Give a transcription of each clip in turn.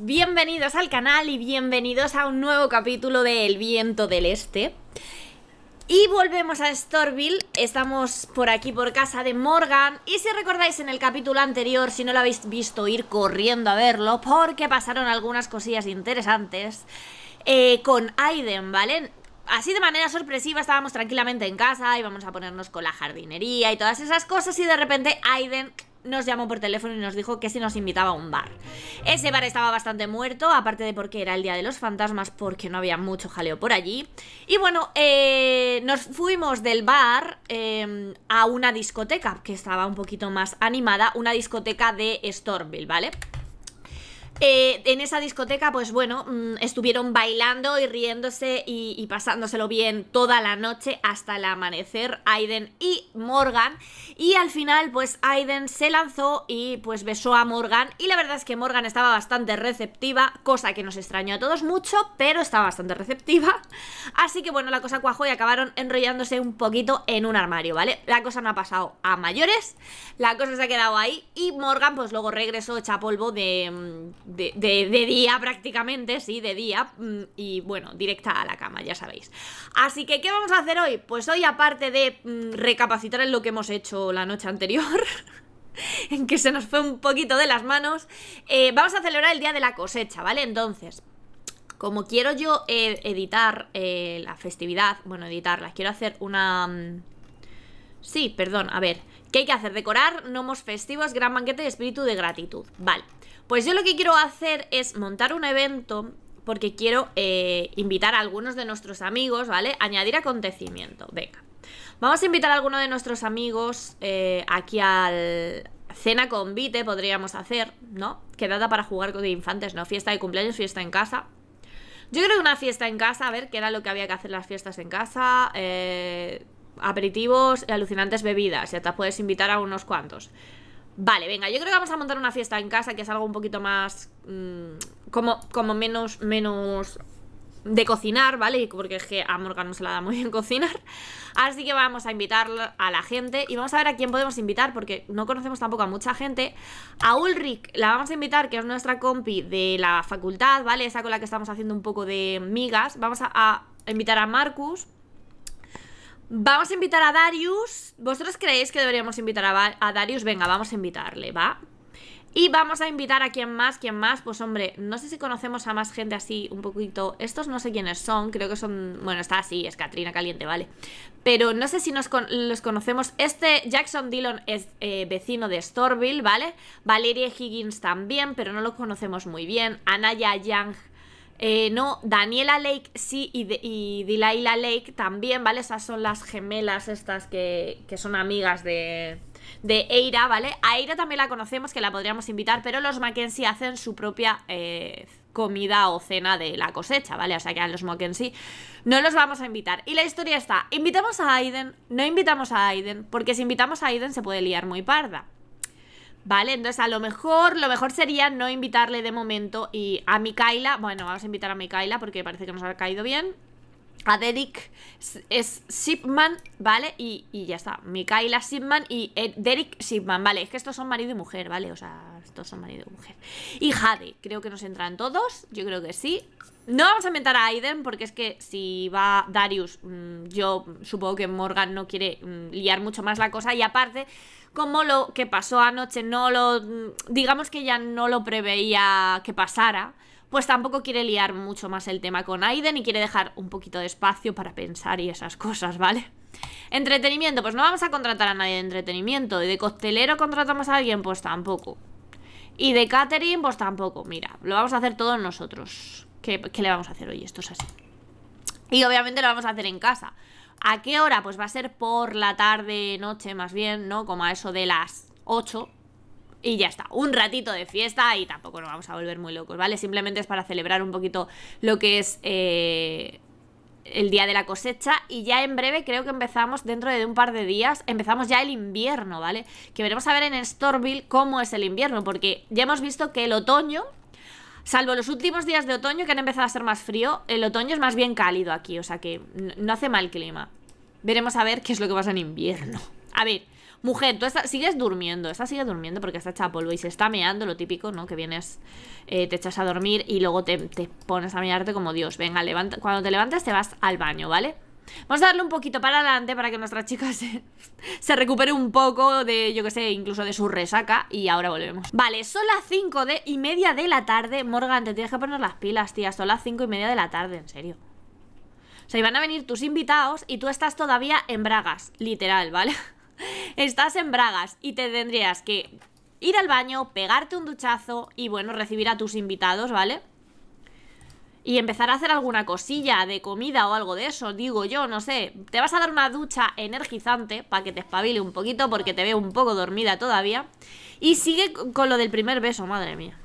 bienvenidos al canal y bienvenidos a un nuevo capítulo de El viento del este. Y volvemos a Storville, estamos por aquí por casa de Morgan y si recordáis en el capítulo anterior, si no lo habéis visto, ir corriendo a verlo porque pasaron algunas cosillas interesantes eh, con Aiden, ¿vale? así de manera sorpresiva estábamos tranquilamente en casa, íbamos a ponernos con la jardinería y todas esas cosas y de repente Aiden nos llamó por teléfono y nos dijo que si nos invitaba a un bar. Ese bar estaba bastante muerto, aparte de porque era el día de los fantasmas, porque no había mucho jaleo por allí. Y bueno, eh, nos fuimos del bar eh, a una discoteca que estaba un poquito más animada, una discoteca de Stormville, ¿vale? Eh, en esa discoteca, pues bueno, mm, estuvieron bailando y riéndose y, y, pasándoselo bien toda la noche hasta el amanecer, Aiden y Morgan. Y al final, pues Aiden se lanzó y pues besó a Morgan. Y la verdad es que Morgan estaba bastante receptiva, cosa que nos extrañó a todos mucho, pero estaba bastante receptiva. Así que bueno, la cosa cuajó y acabaron enrollándose un poquito en un armario, ¿vale? La cosa no ha pasado a mayores, la cosa se ha quedado ahí y Morgan pues luego regresó hecha polvo de mm, de, día prácticamente, sí, de día, mm, y bueno, directa a la cama, ya sabéis. Así que, ¿qué vamos a hacer hoy? Pues hoy, aparte de mm, recapacitar en lo que hemos hecho la noche anterior, en que se nos fue un poquito de las manos, eh, vamos a celebrar el día de la cosecha, ¿vale? Entonces, como quiero yo eh, editar eh, la festividad, bueno, editarla, quiero hacer una... Mm, sí, perdón, a ver, ¿qué hay que hacer? Decorar nomos festivos, gran banquete de espíritu de gratitud. Vale, pues yo lo que quiero hacer es montar un evento porque quiero eh, invitar a algunos de nuestros amigos, ¿vale? Añadir acontecimiento, venga. Vamos a invitar a alguno de nuestros amigos eh, aquí al, cena con Vite podríamos hacer, ¿no? Quedada para jugar con infantes, ¿no? Fiesta de cumpleaños, fiesta en casa. Yo creo que una fiesta en casa, a ver, qué era lo que había que hacer las fiestas en casa. Eh, aperitivos, alucinantes bebidas, ya te puedes invitar a unos cuantos. Vale, venga, yo creo que vamos a montar una fiesta en casa Que es algo un poquito más... Mm, como, como menos... menos de cocinar, ¿vale? Porque es que a Morgan no se la da muy bien cocinar. Así que vamos a invitar a la gente y vamos a ver a quién podemos invitar porque no conocemos tampoco a mucha gente. A Ulrich la vamos a invitar, que es nuestra compi de la facultad, ¿vale? Esa con la que estamos haciendo un poco de migas. Vamos a invitar a Marcus, Vamos a invitar a Darius. ¿Vosotros creéis que deberíamos invitar a, Darius? Venga, vamos a invitarle, ¿va? Y vamos a invitar a quien más, quien más, pues hombre, no sé si conocemos a más gente así un poquito. Estos no sé quiénes son, creo que son, bueno, está así, es Katrina Caliente, vale. Pero no sé si nos los conocemos. Este Jackson Dillon es eh, vecino de Storville, ¿vale? Valeria Higgins también, pero no lo conocemos muy bien. Anaya Young eh, no, Daniela Lake sí y, Dilayla Lake también, ¿vale? Esas son las gemelas estas que, que son amigas de, de Eira, ¿vale? A Eira también la conocemos, que la podríamos invitar, pero los Mackenzie hacen su propia eh, comida o cena de la cosecha, ¿vale? O sea que a los Mackenzie no los vamos a invitar. Y la historia está, invitamos a Aiden, no invitamos a Aiden, porque si invitamos a Aiden se puede liar muy parda. ¿vale? Entonces a lo mejor, lo mejor sería no invitarle de momento y a Mikaila bueno, vamos a invitar a Mikaila porque parece que nos ha caído bien. A Derek es Shipman, ¿vale? Y, y ya está. Mikaela Shipman y eh, Derek Shipman, ¿vale? Es que estos son marido y mujer, ¿vale? O sea, estos son marido y mujer. Y Jade, creo que nos entran todos. Yo creo que sí. No vamos a inventar a Aiden porque es que si va Darius, mm, yo supongo que Morgan no quiere mm, liar mucho más la cosa y aparte, como lo que pasó anoche no lo... Mm, digamos que ya no lo preveía que pasara, pues tampoco quiere liar mucho más el tema con Aiden y quiere dejar un poquito de espacio para pensar y esas cosas, ¿vale? Entretenimiento, pues no vamos a contratar a nadie de entretenimiento. Y de coctelero contratamos a alguien, pues tampoco. Y de catering, pues tampoco. Mira, lo vamos a hacer todos nosotros. ¿Qué, le vamos a hacer hoy? Esto es así. Y obviamente lo vamos a hacer en casa. ¿A qué hora? Pues va a ser por la tarde, noche más bien, ¿no? Como a eso de las 8. Y ya está, un ratito de fiesta y tampoco nos vamos a volver muy locos, ¿vale? Simplemente es para celebrar un poquito lo que es eh, el día de la cosecha y ya en breve creo que empezamos, dentro de un par de días, empezamos ya el invierno, ¿vale? Que veremos a ver en Stormville cómo es el invierno, porque ya hemos visto que el otoño Salvo los últimos días de otoño que han empezado a ser más frío, el otoño es más bien cálido aquí, o sea que no hace mal clima. Veremos a ver qué es lo que pasa en invierno. A ver, mujer, tú sigues durmiendo, esta sigue durmiendo porque está hecha polvo y se está meando, lo típico, ¿no? Que vienes, eh, te echas a dormir y luego te, pones a mearte como Dios. Venga, levanta, cuando te levantas te vas al baño, ¿vale? Vamos a darle un poquito para adelante para que nuestra chica se, recupere un poco de, yo que sé, incluso de su resaca y ahora volvemos. Vale, son las 5 de y media de la tarde. Morgan, te tienes que poner las pilas, tía. Son las 5 y media de la tarde, en serio. O sea, iban a venir tus invitados y tú estás todavía en bragas, literal, ¿vale? estás en bragas y te tendrías que ir al baño, pegarte un duchazo y bueno, recibir a tus invitados, ¿vale? y empezar a hacer alguna cosilla de comida o algo de eso, digo yo, no sé. Te vas a dar una ducha energizante para que te espabile un poquito porque te veo un poco dormida todavía. Y sigue con lo del primer beso, madre mía.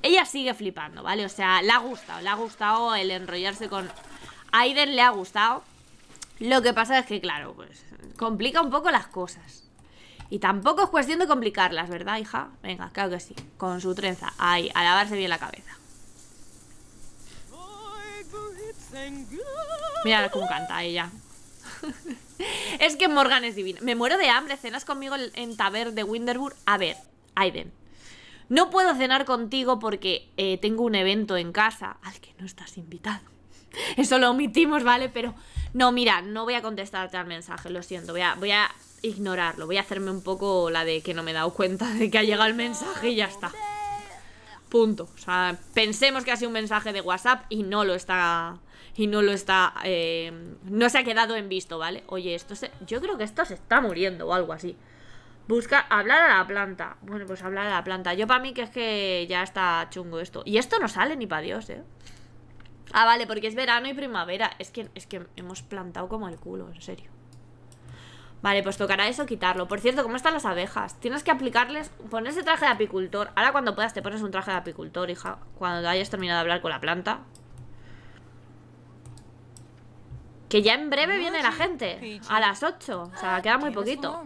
Ella sigue flipando, ¿vale? O sea, le ha gustado, le ha gustado el enrollarse con... Aiden le ha gustado. Lo que pasa es que, claro, pues complica un poco las cosas. Y tampoco es cuestión de complicarlas, ¿verdad, hija? Venga, claro que sí. Con su trenza. Ahí, a lavarse bien la cabeza. Mira cómo canta ella. es que Morgan es divina. Me muero de hambre. ¿Cenas conmigo en Taber de Winderburg? A ver, Aiden. No puedo cenar contigo porque eh, tengo un evento en casa al que no estás invitado. Eso lo omitimos, ¿vale? Pero no, mira, no voy a contestarte al mensaje, lo siento. Voy voy a ignorarlo. Voy a hacerme un poco la de que no me he dado cuenta de que ha llegado el mensaje y ya está. Punto. O sea, pensemos que ha sido un mensaje de WhatsApp y no lo está y no lo está. Eh, no se ha quedado en visto, ¿vale? Oye, esto se, yo creo que esto se está muriendo o algo así. Busca hablar a la planta. Bueno, pues hablar a la planta. Yo para mí que es que ya está chungo esto. Y esto no sale ni para Dios, ¿eh? Ah, vale, porque es verano y primavera. Es que, es que hemos plantado como el culo, en serio. Vale, pues tocará eso quitarlo. Por cierto, ¿cómo están las abejas? Tienes que aplicarles, ponerse traje de apicultor. Ahora cuando puedas te pones un traje de apicultor, hija. Cuando hayas terminado de hablar con la planta. Que ya en breve viene la gente. A las 8. O sea, queda muy poquito.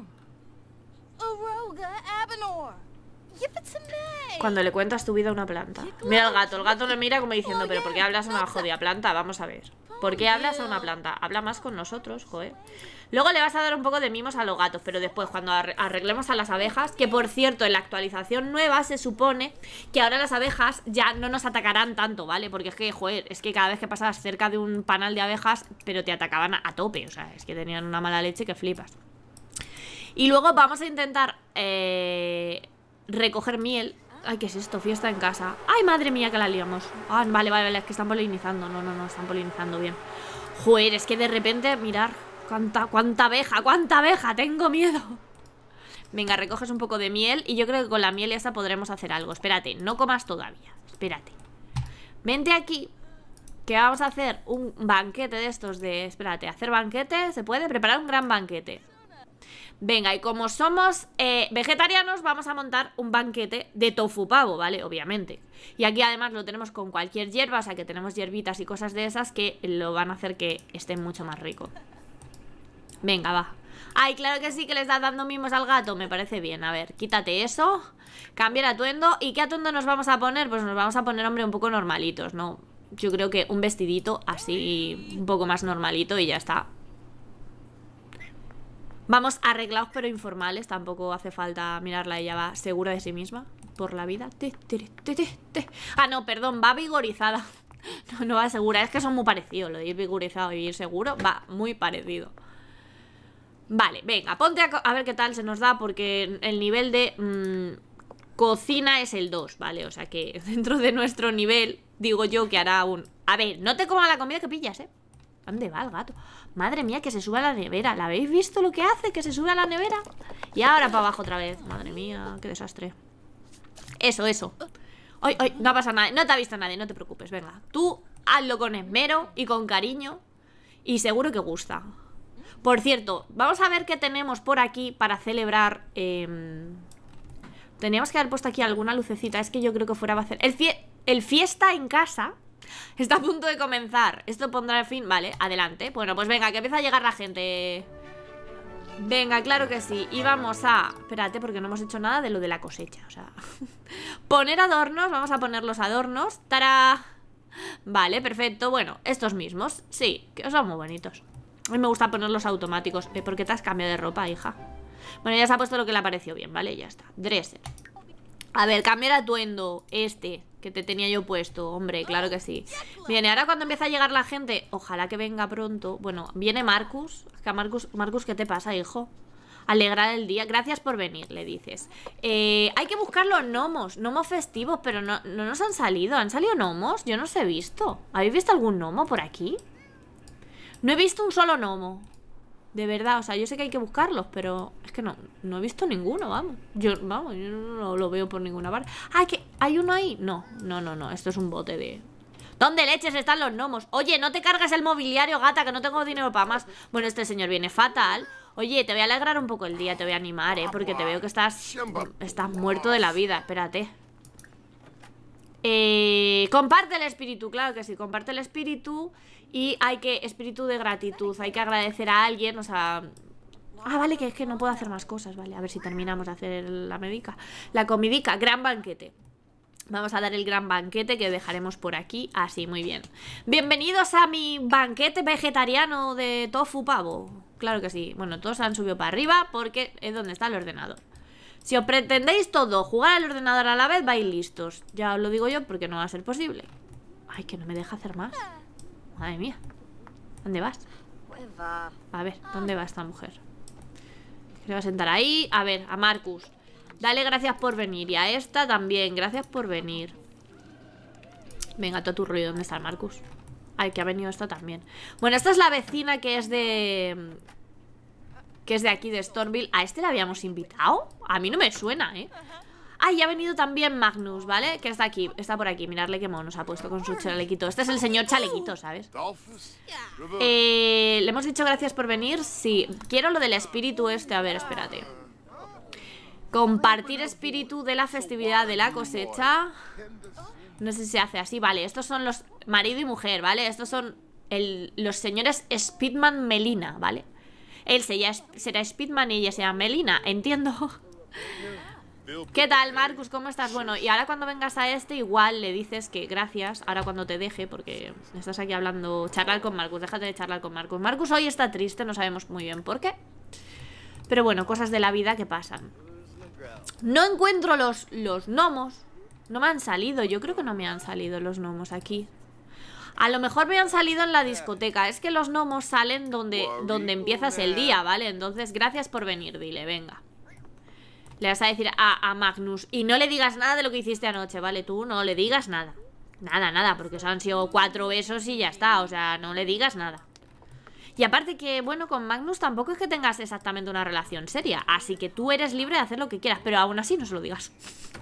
Cuando le cuentas tu vida a una planta. Mira al gato, el gato lo mira como diciendo, pero ¿por qué hablas a una jodida planta? Vamos a ver. ¿Por qué hablas a una planta? Habla más con nosotros, joe. Luego le vas a dar un poco de mimos a los gatos, pero después cuando arreglemos a las abejas, que por cierto, en la actualización nueva se supone que ahora las abejas ya no nos atacarán tanto, ¿vale? Porque es que, joder, es que cada vez que pasabas cerca de un panal de abejas, pero te atacaban a tope, o sea, es que tenían una mala leche que flipas. Y luego vamos a intentar eh, recoger miel. Ay, ¿qué es esto? Fiesta en casa. Ay, madre mía, que la liamos. Ah, vale, vale, vale, es que están polinizando. No, no, no, están polinizando bien. Joder, es que de repente, mirar, cuánta, cuánta abeja, cuánta abeja, tengo miedo. Venga, recoges un poco de miel y yo creo que con la miel esa podremos hacer algo. Espérate, no comas todavía. Espérate. Vente aquí que vamos a hacer un banquete de estos de... Espérate, hacer banquete, ¿se puede? Preparar un gran banquete Venga, y como somos eh, vegetarianos, vamos a montar un banquete de tofu pavo, ¿vale? Obviamente. Y aquí además lo tenemos con cualquier hierba, o sea que tenemos hierbitas y cosas de esas que lo van a hacer que esté mucho más rico. Venga, va. Ay, claro que sí, que le estás dando mimos al gato. Me parece bien. A ver, quítate eso. Cambia el atuendo. ¿Y qué atuendo nos vamos a poner? Pues nos vamos a poner, hombre, un poco normalitos, ¿no? Yo creo que un vestidito así, un poco más normalito y ya está. Vamos arreglados pero informales, tampoco hace falta mirarla, ella va segura de sí misma por la vida. ah, no, perdón, va vigorizada. No, no va segura, es que son muy parecidos, lo de ir vigorizado y ir seguro va muy parecido. Vale, venga, ponte a, ver qué tal se nos da porque el nivel de mm, cocina es el 2, ¿vale? O sea que dentro de nuestro nivel, digo yo que hará un... A ver, no te comas la comida que pillas, ¿eh? ¿Dónde va el gato? Madre mía, que se suba a la nevera ¿La habéis visto lo que hace? Que se sube a la nevera Y ahora para abajo otra vez Madre mía, qué desastre Eso, eso Ay, ay, no ha pasado nada No te ha visto nadie, no te preocupes Venga, tú hazlo con esmero y con cariño Y seguro que gusta Por cierto, vamos a ver qué tenemos por aquí Para celebrar em, Teníamos que haber puesto aquí alguna lucecita Es que yo creo que fuera va a hacer el fiesta en casa Está a punto de comenzar. Esto pondrá fin. Vale, adelante. Bueno, pues venga, que empieza a llegar la gente. Venga, claro que sí. Y vamos a... Espérate, porque no hemos hecho nada de lo de la cosecha. O sea... poner adornos. Vamos a poner los adornos. ¡Tara! Vale, perfecto. Bueno, estos mismos. Sí, que son muy bonitos. A mí me gusta ponerlos automáticos. ¿Por qué te has cambiado de ropa, hija? Bueno, ya se ha puesto lo que le ha parecido bien, ¿vale? Ya está. Dresser. A ver, cambiar atuendo. Este que te tenía yo puesto, hombre, claro que sí. Viene, ahora cuando empieza a llegar la gente, ojalá que venga pronto. Bueno, viene Marcus. Marcus, Marcus, ¿qué te pasa, hijo? Alegrar el día. Gracias por venir, le dices. Eh, hay que buscar los gnomos, gnomos festivos, pero no, no nos han salido. ¿Han salido gnomos? Yo no los he visto. ¿Habéis visto algún gnomo por aquí? No he visto un solo gnomo. De verdad, o sea, yo sé que hay que buscarlos, pero es que no, no he visto ninguno, vamos. Yo, vamos, yo no lo veo por ninguna parte. Ah, que hay uno ahí. No, no, no, no. Esto es un bote de. ¿Dónde leches están los gnomos? Oye, no te cargas el mobiliario, gata, que no tengo dinero para más. Bueno, este señor viene fatal. Oye, te voy a alegrar un poco el día, te voy a animar, ¿eh? Porque te veo que estás. Estás muerto de la vida. Espérate. Eh, comparte el espíritu, claro que sí, comparte el espíritu y hay que, espíritu de gratitud, hay que agradecer a alguien, o sea... Ah, vale, que es que no puedo hacer más cosas, vale, a ver si terminamos de hacer la medica. La comidica, gran banquete. Vamos a dar el gran banquete que dejaremos por aquí, así, muy bien. Bienvenidos a mi banquete vegetariano de tofu pavo. Claro que sí, bueno, todos han subido para arriba porque es donde está el ordenador. Si os pretendéis todo jugar al ordenador a la vez, vais listos. Ya lo digo yo porque no va a ser posible. Ay, que no me deja hacer más. Madre mía. ¿Dónde vas? A ver, ¿dónde va esta mujer? Se va a sentar ahí. A ver, a Marcus. Dale gracias por venir. Y a esta también. Gracias por venir. Venga, todo tu ruido. ¿Dónde está el Marcus? Ay, que ha venido esta también. Bueno, esta es la vecina que es de... Que es de aquí, de Stormville. ¿A este la habíamos invitado? A mí no me suena, ¿eh? Ah, y ha venido también Magnus, ¿vale? Que está aquí, está por aquí, mirarle qué mono se ha puesto con su chalequito Este es el señor chalequito, ¿sabes? Eh, ¿Le hemos dicho gracias por venir? Sí, quiero lo del espíritu este, a ver, espérate Compartir espíritu de la festividad de la cosecha No sé si se hace así, vale, estos son los marido y mujer, ¿vale? Estos son los señores Speedman Melina, ¿vale? Él será Speedman y ella será Melina, entiendo ¿Qué tal, Marcus? ¿Cómo estás? Bueno, y ahora cuando vengas a este, igual le dices que gracias, ahora cuando te deje, porque estás aquí hablando, charlar con Marcus, déjate de charlar con Marcus. Marcus hoy está triste, no sabemos muy bien por qué. Pero bueno, cosas de la vida que pasan. No encuentro los, los gnomos. No me han salido, yo creo que no me han salido los gnomos aquí. A lo mejor me han salido en la discoteca. Es que los gnomos salen donde, donde empiezas el día, ¿vale? Entonces, gracias por venir, dile, venga. Le vas a decir a, Magnus y no le digas nada de lo que hiciste anoche, ¿vale? Tú no le digas nada. Nada, nada, porque han sido cuatro besos y ya está. O sea, no le digas nada. Y aparte que, bueno, con Magnus tampoco es que tengas exactamente una relación seria. Así que tú eres libre de hacer lo que quieras, pero aún así no se lo digas.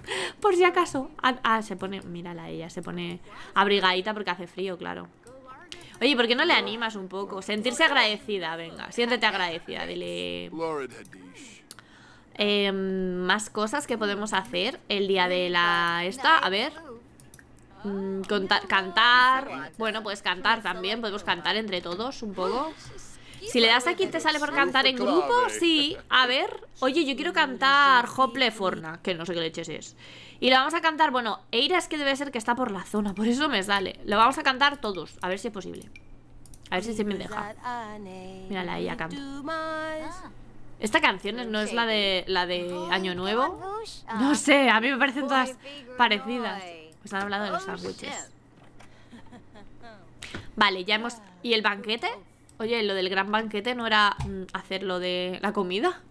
Por si acaso. Ah, ah, se pone... Mírala ella, se pone abrigadita porque hace frío, claro. Oye, ¿por qué no le animas un poco? Sentirse agradecida, venga. Siéntete agradecida, dile... Em, más cosas que podemos hacer el día de la esta. A ver. Mm, cantar. Bueno, pues cantar también. Podemos cantar entre todos un poco. Si le das aquí, ¿te sale por cantar en grupo? Sí, a ver Oye, yo quiero cantar Hople Forna Que no sé qué leches es Y lo vamos a cantar, bueno, Eira es que debe ser que está por la zona Por eso me sale Lo vamos a cantar todos, a ver si es posible A ver si se me deja Mírala, ella canta esta canción no es la de la de Año Nuevo. No sé, a mí me parecen todas parecidas. Pues han hablado de los sándwiches. Vale, ya hemos... ¿Y el banquete? Oye, lo del gran banquete no era mm, hacer lo de la comida.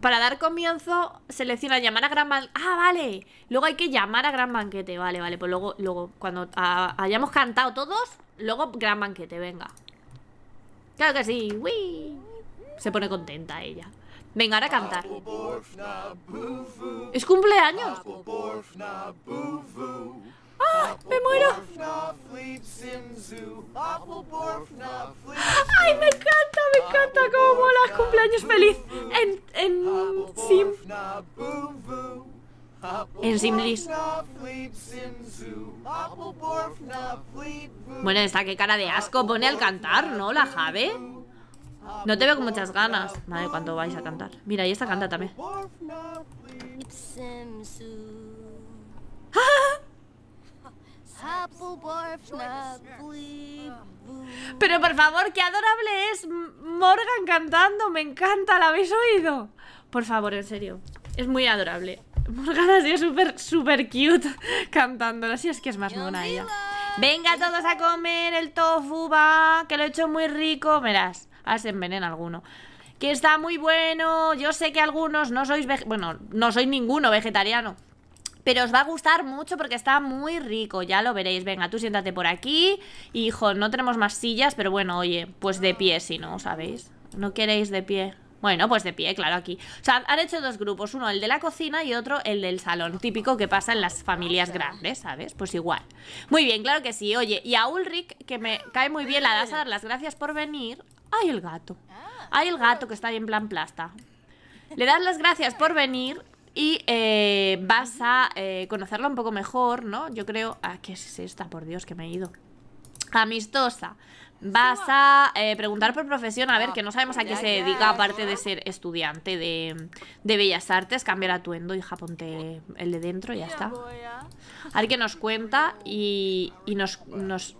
para dar comienzo, selecciona llamar a gran banquete. Ah, vale. Luego hay que llamar a gran banquete. Vale, vale. Pues luego, luego cuando hayamos cantado todos, luego gran banquete, venga. Claro que sí. ¡Wii! Se pone contenta ella. Venga, ahora a cantar. ¡Es cumpleaños! ¡Ah! ¡Me muero! ¡Ay, me encanta! ¡Me encanta cómo mola! ¡Cumpleaños feliz! En... en... sim... En Simlis. Bueno, está que cara de asco pone al cantar, ¿no? La Jave. No te veo con muchas ganas. Madre, ¿cuándo vais a cantar. Mira, y esta canta también. Pero por favor, qué adorable es Morgan cantando. Me encanta, ¿la habéis oído? Por favor, en serio. Es muy adorable. Morgan ha sido súper, súper cute cantándola. Así es que es más mona ella. Venga todos a comer el tofu, va, que lo he hecho muy rico. Verás hacen veneno alguno. Que está muy bueno. Yo sé que algunos no sois... Bueno, no soy ninguno vegetariano. Pero os va a gustar mucho porque está muy rico, ya lo veréis. Venga, tú siéntate por aquí. Hijo, no tenemos más sillas, pero bueno, oye, pues de pie si no, ¿sabéis? No queréis de pie. Bueno, pues de pie, claro, aquí. O sea, han hecho dos grupos, uno el de la cocina y otro el del salón, típico que pasa en las familias grandes, ¿sabes? Pues igual. Muy bien, claro que sí. Oye, y a Ulrich, que me cae muy bien, la das a dar las gracias por venir. Hay el gato! hay ah, el gato pues que está ahí en plan plasta! Le das las gracias por venir y eh, vas a eh, conocerla un poco mejor, ¿no? Yo creo... Ah, ¿Qué es esta? Por Dios, que me he ido. Amistosa. Vas a eh, preguntar por profesión, a ver, que no sabemos a qué se dedica, aparte de ser estudiante de, Bellas Artes. Cambiar atuendo, y ponte el de dentro ya está. A ver qué nos cuenta y, y nos,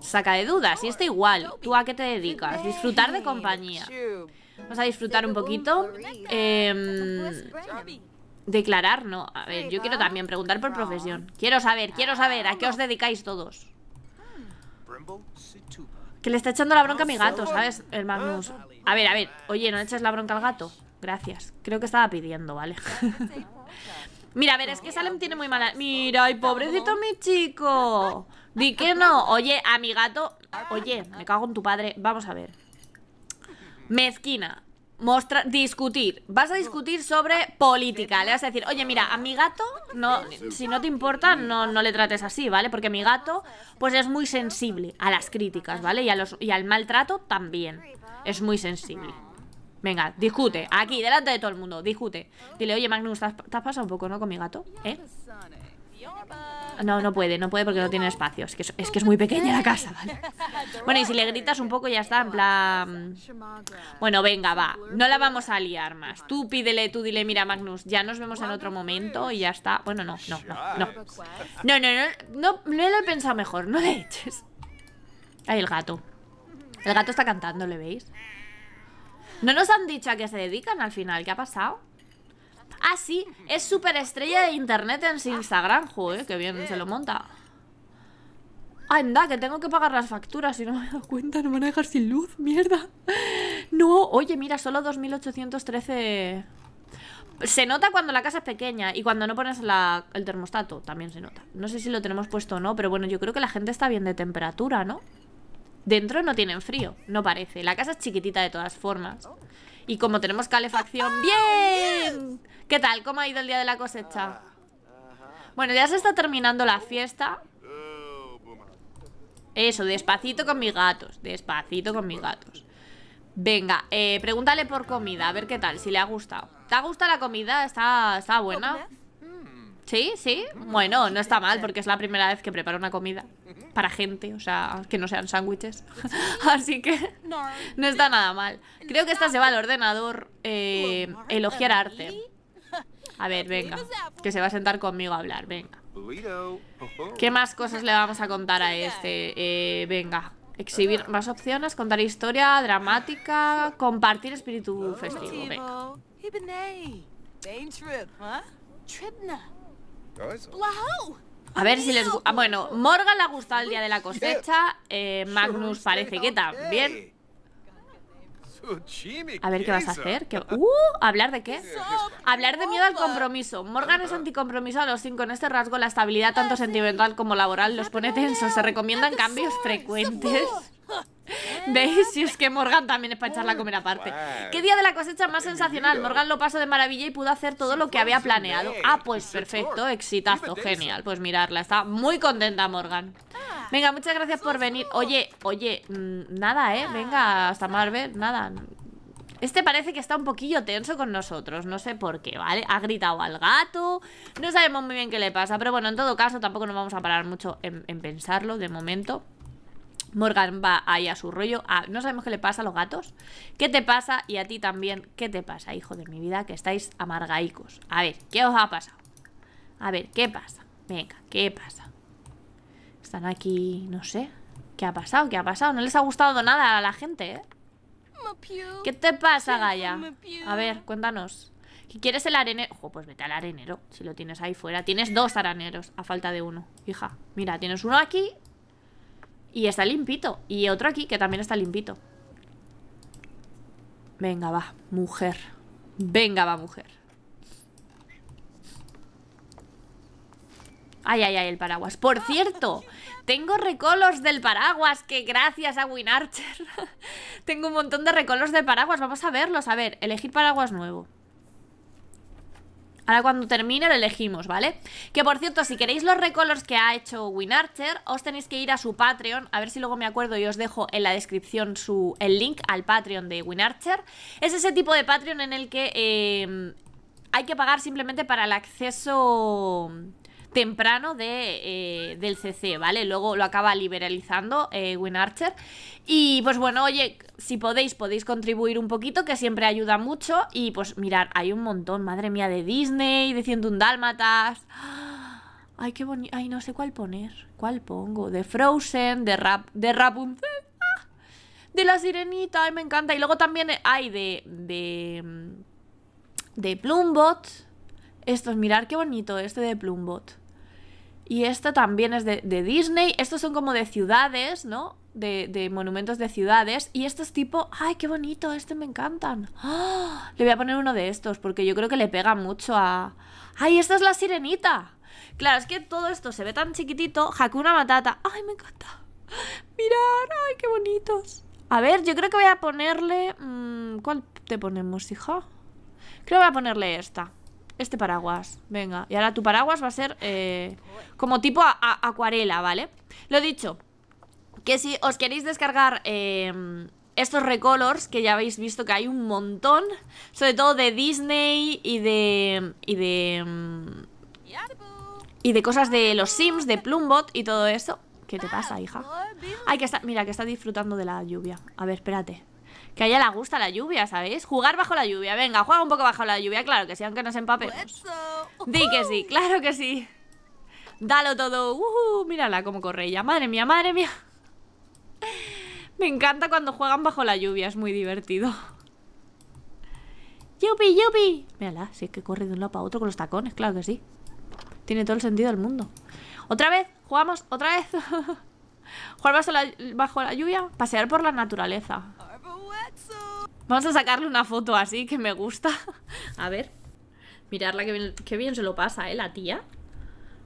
saca de dudas. Y está igual. ¿Tú a qué te dedicas? Disfrutar de compañía. Vamos a disfrutar un poquito. Em, declarar, ¿no? A ver, yo quiero también preguntar por profesión. Quiero saber, quiero saber, ¿a qué os dedicáis todos? Que le está echando la bronca a mi gato, ah, ¿sabes? El ah, Magnus. Ah, a ver, a ver. Oye, no echas la bronca al gato. Gracias. Creo que estaba pidiendo, ¿vale? Mira, a ver, es que Salem tiene muy mala... Mira, ay, pobrecito mi chico. Di que no. Oye, a mi gato... Oye, me cago en tu padre. Vamos a ver. Mezquina discutir. Vas a discutir sobre ah, política. Le vas a decir, oye, mira, a mi gato, no, si no te importa, no, no le trates así, ¿vale? Porque mi gato, pues es muy sensible a las críticas, ¿vale? Y, a los, y al maltrato también. Es muy sensible. Venga, discute. Aquí, delante de todo el mundo, discute. Dile, oye, Magnus, ¿te pasado un poco, no? Con mi gato, ¿eh? No, no puede, no puede porque no tiene espacio. Es que es, que es muy pequeña la casa, ¿vale? Bueno, y si le gritas un poco ya está, en plan... Bueno, venga, va. No la vamos a liar más. Tú pídele, tú dile, mira, Magnus, ya nos vemos en otro momento y ya está. Bueno, no, no, no, no. No, no, no, no, no lo he pensado mejor. No le eches. Ahí el gato. El gato está cantando, ¿le veis? No nos han dicho a qué se dedican al final. ¿Qué ha pasado? Ah, sí, es superestrella de internet en Instagram. Joder, que bien se lo monta. Anda, que tengo que pagar las facturas y no me he dado cuenta, no me van a dejar sin luz Mierda No, oye, mira, solo 2813 Se nota cuando la casa es pequeña Y cuando no pones el termostato También se nota, no sé si lo tenemos puesto o no Pero bueno, yo creo que la gente está bien de temperatura, ¿no? Dentro no tienen frío No parece, la casa es chiquitita de todas formas Y como tenemos calefacción ¡Bien! ¿Qué tal? ¿Cómo ha ido el día de la cosecha? Ah, bueno, ya se está terminando la fiesta oh, Eso, despacito con mis gatos Despacito con mis gatos Venga, eh, pregúntale por comida A ver qué tal, si le ha gustado ¿Te ha gustado la comida? ¿Está, buena? Mm. ¿Sí? ¿Sí? Mm. Bueno, no está mal porque es la primera vez que preparo una comida para gente, o sea, que no sean sándwiches. Así que no está nada mal. Creo que esta se va al ordenador eh, elogiar arte. A ver, venga. Que se va a sentar conmigo a hablar, venga. ¿Qué más cosas le vamos a contar a este? Eh, venga. Exhibir más opciones, contar historia dramática, compartir espíritu festivo. Venga. A ver si les gusta. Ah, bueno, Morgan le ha gustado el día de la cosecha. Eh, Magnus parece que también. A ver qué vas a hacer. ¡Uh! ¿Hablar de qué? Hablar de miedo al compromiso. Morgan es anticompromiso a los cinco. En este rasgo, la estabilidad tanto ah, sentimental como laboral los pone tensos. Se recomiendan cambios frecuentes. ¿Veis? Si es que Morgan también es para echar la comer aparte. ¿Qué día de la cosecha más sensacional? Morgan lo pasó de maravilla y pudo hacer todo lo que había planeado. Ah, pues perfecto, exitazo, genial. Pues mirarla, está muy contenta Morgan. Venga, muchas gracias por venir. Oye, oye, mm, nada, ¿eh? Venga, hasta Marvel, nada. Este parece que está un poquillo tenso con nosotros, no sé por qué, ¿vale? Ha gritado al gato, no sabemos muy bien qué le pasa, pero bueno, en todo caso tampoco nos vamos a parar mucho en, pensarlo de momento. Morgan va ahí a su rollo. Ah, no sabemos qué le pasa a los gatos. ¿Qué te pasa? Y a ti también, ¿qué te pasa, hijo de mi vida? Que estáis amargaicos. A ver, ¿qué os ha pasado? A ver, ¿qué pasa? Venga, ¿qué pasa? Están aquí, no sé ¿Qué ha pasado? ¿Qué ha pasado? No les ha gustado nada a la gente, ¿eh? ¿Qué te pasa, Gaya? A ver, cuéntanos ¿Quieres el arenero? Ojo, pues vete al arenero Si lo tienes ahí fuera Tienes dos areneros, A falta de uno Hija, mira, tienes uno aquí Y está limpito Y otro aquí que también está limpito Venga, va, mujer Venga, va, mujer Ay, ay, ay, el paraguas. Por cierto, tengo recolos del paraguas, que gracias a WinArcher. tengo un montón de recolos del paraguas, vamos a verlos. A ver, elegir paraguas nuevo. Ahora cuando termine lo elegimos, ¿vale? Que por cierto, si queréis los recolos que ha hecho WinArcher, os tenéis que ir a su Patreon, a ver si luego me acuerdo y os dejo en la descripción su, el link al Patreon de WinArcher. Es ese tipo de Patreon en el que eh, hay que pagar simplemente para el acceso temprano de, eh, del CC, ¿vale? Luego lo acaba liberalizando eh, Win Archer. Y pues bueno, oye, si podéis, podéis contribuir un poquito, que siempre ayuda mucho. Y pues mirar, hay un montón, madre mía, de Disney, de 101 Dálmatas. ¡Ah! Ay, qué bonito. Ay, no sé cuál poner. ¿Cuál pongo? De Frozen, de, Rap de Rapunzel. ¡Ah! De la sirenita, ay, me encanta. Y luego también hay de. de. de Plumbot. Estos, mirar qué bonito, este de Plumbot. Y este también es de, Disney. Estos son como de ciudades, ¿no? De, monumentos de ciudades. Y este es tipo, ¡ay, qué bonito! Este me encantan. ¡Ah! Le voy a poner uno de estos porque yo creo que le pega mucho a... ¡Ay, esta es la sirenita! Claro, es que todo esto se ve tan chiquitito. Hakuna Matata. ¡Ay, me encanta! ¡Mirad! ¡Ay, qué bonitos! A ver, yo creo que voy a ponerle... Mm, ¿Cuál te ponemos, hija? Creo que voy a ponerle esta. Este paraguas, venga Y ahora tu paraguas va a ser eh, como tipo acuarela, ¿vale? Lo dicho, que si os queréis descargar eh, estos recolors que ya habéis visto que hay un montón Sobre todo de Disney y de... y de... Mm, y de cosas de los Sims, de Plumbot y todo eso ¿Qué te pasa, hija? Ay, que está... Mira, que está disfrutando de la lluvia A ver, espérate que a ella le gusta la lluvia, ¿sabéis? Jugar bajo la lluvia, venga, juega un poco bajo la lluvia Claro que sí, aunque nos empapemos Di que sí, claro que sí Dalo todo, uh mírala cómo corre ella Madre mía, madre mía Me encanta cuando juegan bajo la lluvia Es muy divertido ¡Yupi, yupi! Mírala, si es que corre de un lado para otro con los tacones, claro que sí Tiene todo el sentido del mundo ¿Otra vez? ¿Jugamos? ¿Otra vez? ¿Jugar bajo la lluvia? Pasear por la naturaleza Vamos a sacarle una foto así que me gusta. A ver. Mirarla, qué bien se lo pasa, ¿eh? La tía.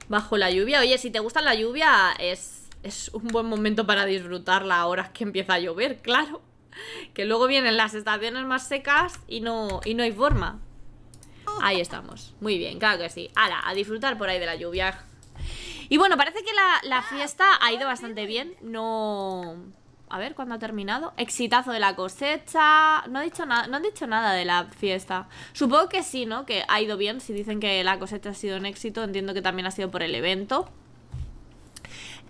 Bajo la lluvia. Oye, si te gusta la lluvia, es, es un buen momento para disfrutarla ahora que empieza a llover, claro. Que luego vienen las estaciones más secas y no, y no hay forma. Ahí estamos. Muy bien, claro que sí. Ala, a disfrutar por ahí de la lluvia. Y bueno, parece que la, la fiesta ha ido bastante bien. No... A ver, ¿cuándo ha terminado? Exitazo de la cosecha. No, ha dicho no han dicho nada de la fiesta. Supongo que sí, ¿no? Que ha ido bien. Si dicen que la cosecha ha sido un éxito, entiendo que también ha sido por el evento.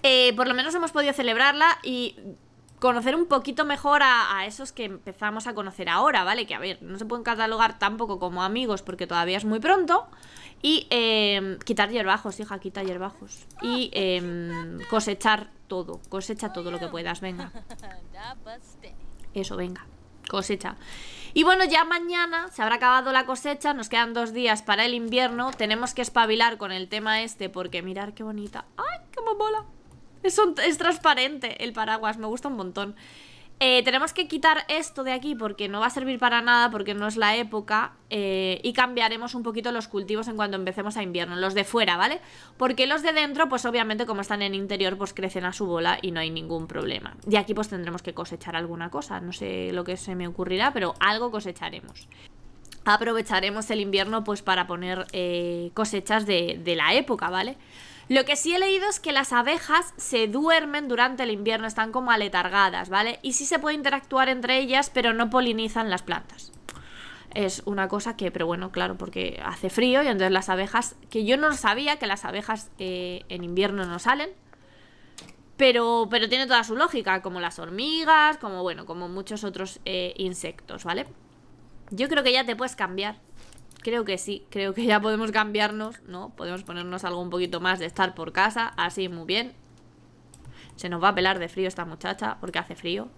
Eh, por lo menos hemos podido celebrarla y conocer un poquito mejor a, esos que empezamos a conocer ahora, ¿vale? Que a ver, no se pueden catalogar tampoco como amigos porque todavía es muy pronto. Y eh, quitar hierbajos, hija, quita hierbajos. Y em, cosechar todo, cosecha todo lo que puedas, venga. Eso, venga, cosecha. Y bueno, ya mañana se habrá acabado la cosecha, nos quedan dos días para el invierno, tenemos que espabilar con el tema este porque mirar qué bonita. ¡Ay, qué mola! es transparente el paraguas, me gusta un montón. Eh, tenemos que quitar esto de aquí porque no va a servir para nada, porque no es la época eh, y cambiaremos un poquito los cultivos en cuanto empecemos a invierno, los de fuera, ¿vale? Porque los de dentro, pues obviamente como están en interior, pues crecen a su bola y no hay ningún problema. Y aquí pues tendremos que cosechar alguna cosa, no sé lo que se me ocurrirá, pero algo cosecharemos aprovecharemos el invierno pues para poner eh, cosechas de, de, la época, ¿vale? Lo que sí he leído es que las abejas se duermen durante el invierno, están como aletargadas, ¿vale? Y sí se puede interactuar entre ellas, pero no polinizan las plantas. Es una cosa que, pero bueno, claro, porque hace frío y entonces las abejas, que yo no sabía que las abejas eh, en invierno no salen, pero, pero tiene toda su lógica, como las hormigas, como bueno, como muchos otros eh, insectos, ¿vale? Yo creo que ya te puedes cambiar creo que sí, creo que ya podemos cambiarnos, ¿no? Podemos ponernos algo un poquito más de estar por casa, así muy bien. Se nos va a pelar de frío esta muchacha porque hace frío.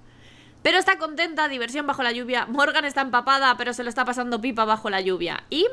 Pero está contenta, diversión bajo la lluvia. Morgan está empapada, pero se lo está pasando pipa bajo la lluvia. Y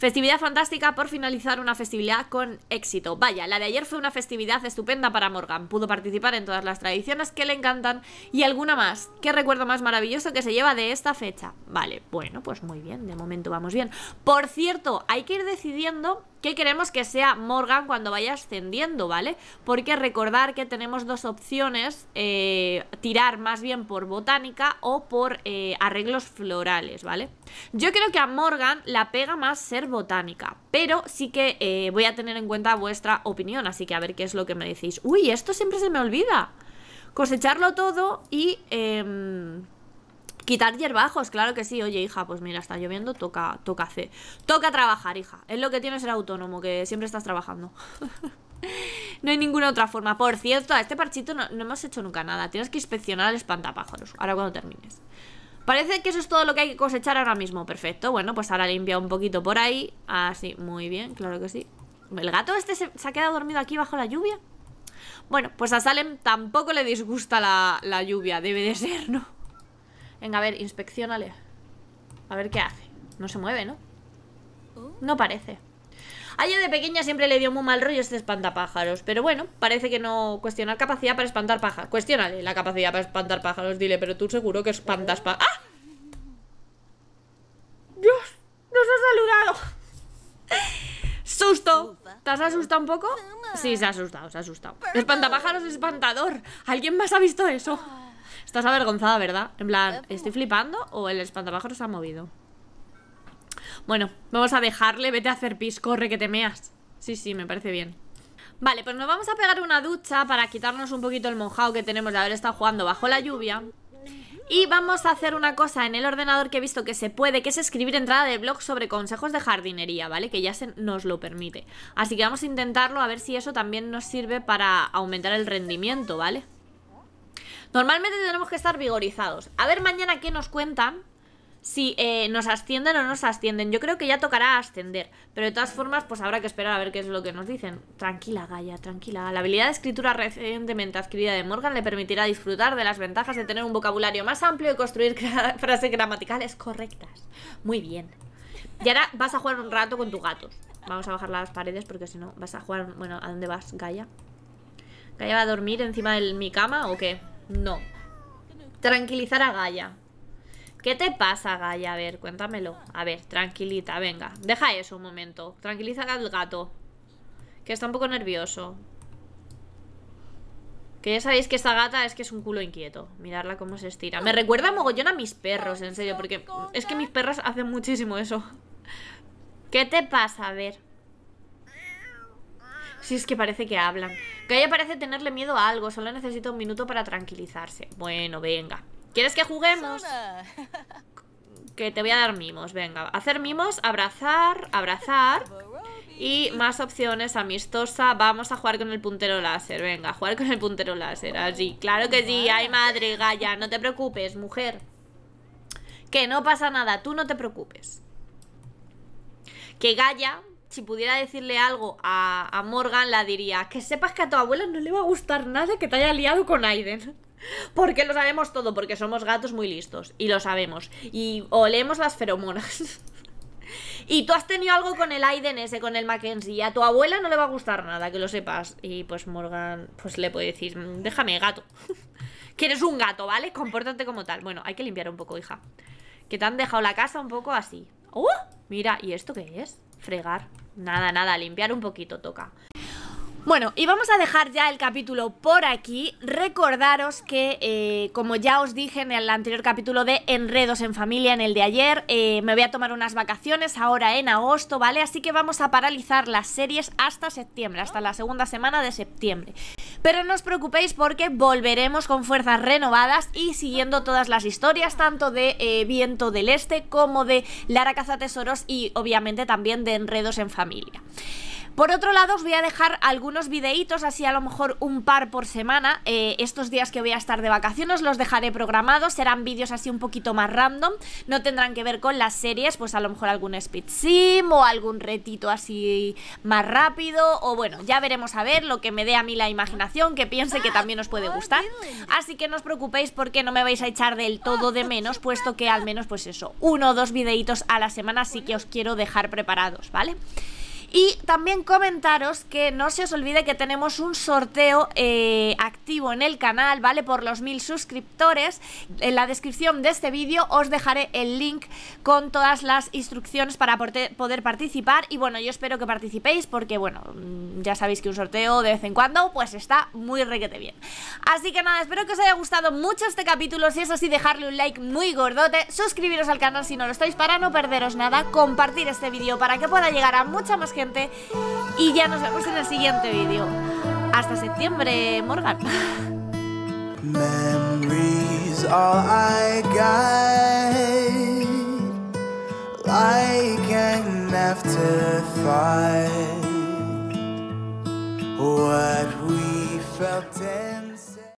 Festividad fantástica por finalizar una festividad con éxito. Vaya, la de ayer fue una festividad estupenda para Morgan. Pudo participar en todas las tradiciones que le encantan y alguna más. ¿Qué recuerdo más maravilloso que se lleva de esta fecha? Vale, bueno, pues muy bien, de momento vamos bien. Por cierto, hay que ir decidiendo que queremos que sea Morgan cuando vaya ascendiendo, ¿vale? Porque recordar que tenemos dos opciones, eh, tirar más bien por botánica o por eh, arreglos florales, ¿vale? Yo creo que a Morgan la pega más ser botánica, pero sí que eh, voy a tener en cuenta vuestra opinión, así que a ver qué es lo que me decís. ¡Uy, esto siempre se me olvida! Cosecharlo todo y em, Quitar hierbajos, claro que sí. Oye, hija, pues mira, está lloviendo, toca, toca hacer. Toca trabajar, hija. Es lo que tiene ser autónomo, que siempre estás trabajando. no hay ninguna otra forma. Por cierto, a este parchito no, hemos hecho nunca nada. Tienes que inspeccionar el espantapájaros. Ahora cuando termines. Parece que eso es todo lo que hay que cosechar ahora mismo. Perfecto. Bueno, pues ahora limpia un poquito por ahí. Así, ah, muy bien, claro que sí. ¿El gato este se, ha quedado dormido aquí bajo la lluvia? Bueno, pues a Salem tampoco le disgusta la lluvia, debe de ser, ¿no? Venga, a ver, inspeccionale. A ver qué hace. No se mueve, ¿no? No parece. A ella de pequeña siempre le dio muy mal rollo este espantapájaros, pero bueno, parece que no cuestiona capacidad para espantar pájaros. Cuestiónale la capacidad para espantar pájaros, dile, pero tú seguro que espantas pájaros. ¡Ah! ¡Dios! ¡Nos ha saludado! ¡Susto! ¿Te has asustado un poco? Sí, se ha asustado, se ha asustado. Espantapájaros espantador. ¿Alguien más ha visto eso? Estás avergonzada, ¿verdad? En plan, ¿estoy flipando o el espantapájaros se ha movido? Bueno, vamos a dejarle, vete a hacer pis, corre que te meas Sí, sí, me parece bien Vale, pues nos vamos a pegar una ducha para quitarnos un poquito el monjao que tenemos de haber estado jugando bajo la lluvia y vamos a hacer una cosa en el ordenador que he visto que se puede, que es escribir entrada de blog sobre consejos de jardinería, ¿vale? Que ya se nos lo permite. Así que vamos a intentarlo a ver si eso también nos sirve para aumentar el rendimiento, ¿vale? vale Normalmente tenemos que estar vigorizados. A ver mañana qué nos cuentan. Si eh, nos ascienden o no nos ascienden. Yo creo que ya tocará ascender. Pero de todas formas, pues habrá que esperar a ver qué es lo que nos dicen. Tranquila, Gaia, tranquila. La habilidad de escritura recientemente adquirida de Morgan le permitirá disfrutar de las ventajas de tener un vocabulario más amplio y construir frases gramaticales correctas. Muy bien. Y ahora vas a jugar un rato con tu gatos. Vamos a bajar las paredes porque si no vas a jugar... Bueno, ¿a dónde vas, Gaia? ¿Gaia va a dormir encima de mi cama o qué? No. Tranquilizar a Gaia. ¿Qué te pasa, Gaya? A ver, cuéntamelo. A ver, tranquilita, venga. Deja eso un momento. Tranquiliza al gato. Que está un poco nervioso. Que ya sabéis que esta gata es que es un culo inquieto. Mirarla cómo se estira. Me recuerda mogollón a mis perros, en serio. Porque es que mis perras hacen muchísimo eso. ¿Qué te pasa? A ver... Si es que parece que hablan. Gaya parece tenerle miedo a algo, solo necesita un minuto para tranquilizarse. Bueno, venga. ¿Quieres que juguemos? Que te voy a dar mimos, venga. Hacer mimos, abrazar, abrazar. Y más opciones, amistosa. Vamos a jugar con el puntero láser, venga, jugar con el puntero láser. Así, claro que sí. Ay, madre, Gaya no te preocupes, mujer. Que no pasa nada, tú no te preocupes. Que Gaya si pudiera decirle algo a, Morgan, la diría, que sepas que a tu abuela no le va a gustar nada que te haya liado con Aiden. Porque lo sabemos todo, porque somos gatos muy listos. Y lo sabemos. Y olemos las feromonas. y tú has tenido algo con el Aiden ese, con el Mackenzie. Y a tu abuela no le va a gustar nada, que lo sepas. Y pues Morgan, pues le puede decir, mm, déjame gato. que eres un gato, ¿vale? Compórtate como tal. Bueno, hay que limpiar un poco, hija. Que te han dejado la casa un poco así. ¡Oh! Mira, ¿y esto qué es? Fregar. Nada, nada, limpiar un poquito toca. Bueno, y vamos a dejar ya el capítulo por aquí. Recordaros que, eh, como ya os dije en el anterior capítulo de Enredos en Familia, en el de ayer, eh, me voy a tomar unas vacaciones ahora en agosto, ¿vale? Así que vamos a paralizar las series hasta septiembre, hasta la segunda semana de septiembre. Pero no os preocupéis porque volveremos con fuerzas renovadas y siguiendo todas las historias, tanto de eh, Viento del Este como de Lara Cazatesoros y obviamente también de Enredos en Familia. Por otro lado, os voy a dejar algunos videitos, así a lo mejor un par por semana. Eh, estos días que voy a estar de vacaciones los dejaré programados, serán vídeos así un poquito más random, no tendrán que ver con las series, pues a lo mejor algún speed sim o algún retito así más rápido, o bueno, ya veremos a ver lo que me dé a mí la imaginación, que piense que también os puede ah, gustar. Así que no os preocupéis porque no me vais a echar del todo de menos, puesto que al menos pues eso, uno o dos videitos a la semana sí que os quiero dejar preparados, ¿vale? Y también comentaros que no se os olvide que tenemos un sorteo eh, activo en el canal, ¿vale? Por los mil suscriptores. En la descripción de este vídeo os dejaré el link con todas las instrucciones para poder participar. Y bueno, yo espero que participéis porque, bueno, mm, ya sabéis que un sorteo de vez en cuando pues está muy requete bien. Así que nada, espero que os haya gustado mucho este capítulo. Si es así, dejarle un like muy gordote, suscribiros al canal si no lo estáis para no perderos nada, compartir este vídeo para que pueda llegar a mucha más gente y ya nos vemos en el siguiente vídeo. Hasta septiembre, Morgan.